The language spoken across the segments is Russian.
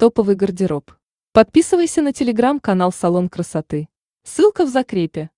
Топовый гардероб. Подписывайся на телеграм-канал «Салон красоты». Ссылка в закрепе.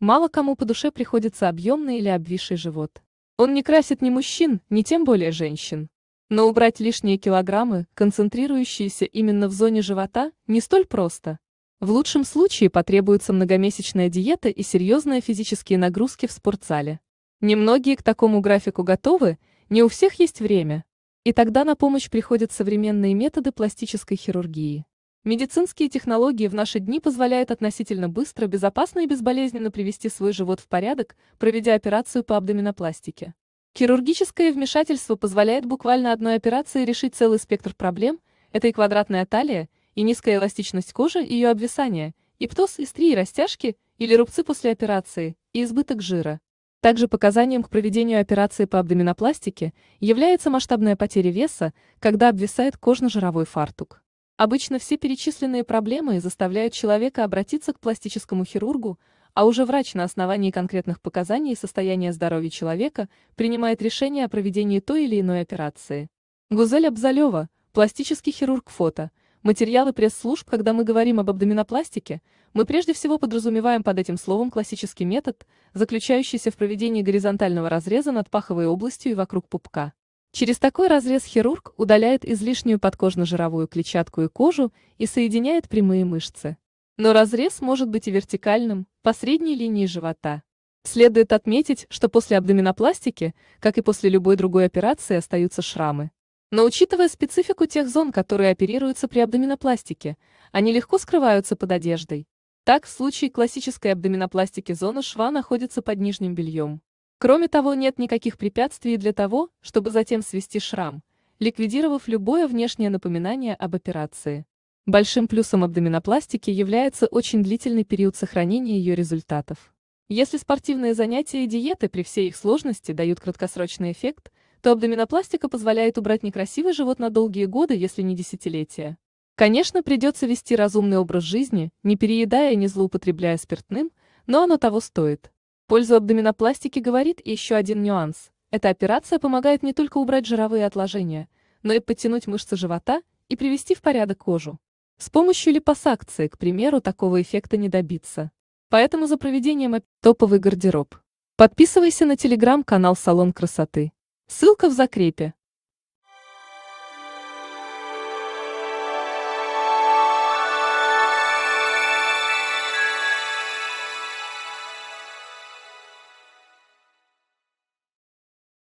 Мало кому по душе приходится объемный или обвисший живот. Он не красит ни мужчин, ни тем более женщин. Но убрать лишние килограммы, концентрирующиеся именно в зоне живота, не столь просто. В лучшем случае потребуется многомесячная диета и серьезные физические нагрузки в спортзале. Немногие к такому графику готовы, не у всех есть время – и тогда на помощь приходят современные методы пластической хирургии. Медицинские технологии в наши дни позволяют относительно быстро, безопасно и безболезненно привести свой живот в порядок, проведя операцию по абдоминопластике. Хирургическое вмешательство позволяет буквально одной операции решить целый спектр проблем, это и квадратная талия, и низкая эластичность кожи, и ее обвисание, и птоз, и стрии, растяжки, или рубцы после операции, и избыток жира. Также показанием к проведению операции по абдоминопластике является масштабная потеря веса, когда обвисает кожно-жировой фартук. Обычно все перечисленные проблемы заставляют человека обратиться к пластическому хирургу, а уже врач на основании конкретных показаний и состояния здоровья человека принимает решение о проведении той или иной операции. Гузель Абзалева, пластический хирург фото – материалы пресс-служб, когда мы говорим об абдоминопластике, мы прежде всего подразумеваем под этим словом классический метод, заключающийся в проведении горизонтального разреза над паховой областью и вокруг пупка. Через такой разрез хирург удаляет излишнюю подкожно-жировую клетчатку и кожу и соединяет прямые мышцы. Но разрез может быть и вертикальным, по средней линии живота. Следует отметить, что после абдоминопластики, как и после любой другой операции, остаются шрамы. Но учитывая специфику тех зон, которые оперируются при абдоминопластике, они легко скрываются под одеждой. Так, в случае классической абдоминопластики зона шва находится под нижним бельем. Кроме того, нет никаких препятствий для того, чтобы затем свести шрам, ликвидировав любое внешнее напоминание об операции. Большим плюсом абдоминопластики является очень длительный период сохранения ее результатов. Если спортивные занятия и диеты при всей их сложности дают краткосрочный эффект – то абдоминопластика позволяет убрать некрасивый живот на долгие годы, если не десятилетия. Конечно, придется вести разумный образ жизни, не переедая и не злоупотребляя спиртным, но оно того стоит. Пользу абдоминопластики говорит еще один нюанс. Эта операция помогает не только убрать жировые отложения, но и подтянуть мышцы живота и привести в порядок кожу. С помощью липосакции, к примеру, такого эффекта не добиться. Поэтому за проведением топовый гардероб. Подписывайся на телеграм-канал «Салон красоты». Ссылка в закрепе.